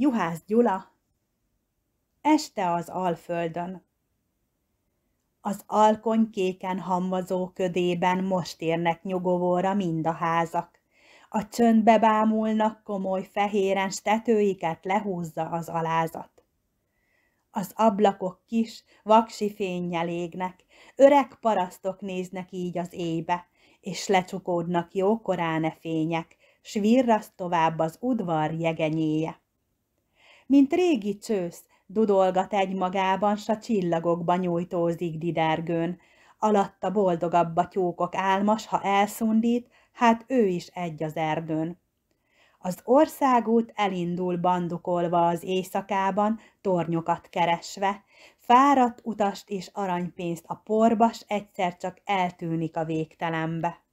Juhász Gyula Este az Alföldön Az alkony kéken hamvazó ködében most érnek nyugovóra mind a házak. A csöndbe bámulnak komoly fehéren, s tetőiket lehúzza az alázat. Az ablakok kis, vaksi fényjel égnek, öreg parasztok néznek így az éjbe, és lecsukódnak jókorán e fények, s virraszt tovább az udvar jegenyéje mint régi csősz, dudolgat egymagában, s a csillagokba nyújtózik didergőn. Alatta boldogabb a tyókok álmas, ha elszundít, hát ő is egy az erdőn. Az országút elindul bandukolva az éjszakában, tornyokat keresve, fáradt utast és aranypénzt a porbas egyszer csak eltűnik a végtelenbe.